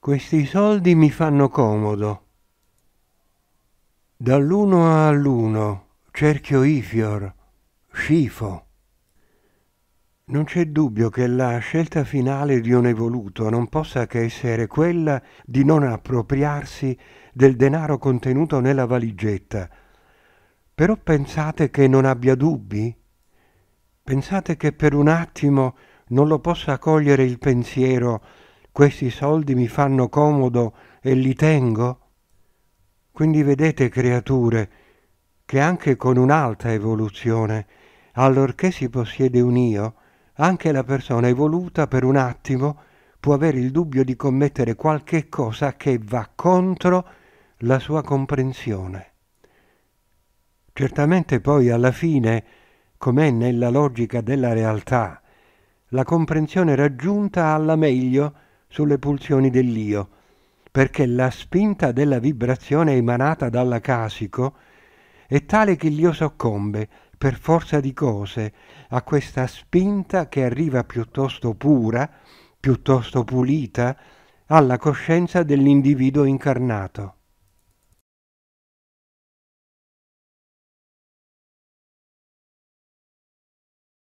Questi soldi mi fanno comodo. Dall'uno all'uno, cerchio Ifior, scifo. Non c'è dubbio che la scelta finale di un evoluto non possa che essere quella di non appropriarsi del denaro contenuto nella valigetta. Però pensate che non abbia dubbi? Pensate che per un attimo non lo possa cogliere il pensiero questi soldi mi fanno comodo e li tengo? Quindi vedete, creature, che anche con un'alta evoluzione, allorché si possiede un io, anche la persona evoluta per un attimo può avere il dubbio di commettere qualche cosa che va contro la sua comprensione. Certamente poi alla fine, com'è nella logica della realtà, la comprensione raggiunta alla meglio sulle pulsioni dell'io, perché la spinta della vibrazione emanata dalla casico è tale che l'io soccombe, per forza di cose, a questa spinta che arriva piuttosto pura, piuttosto pulita, alla coscienza dell'individuo incarnato.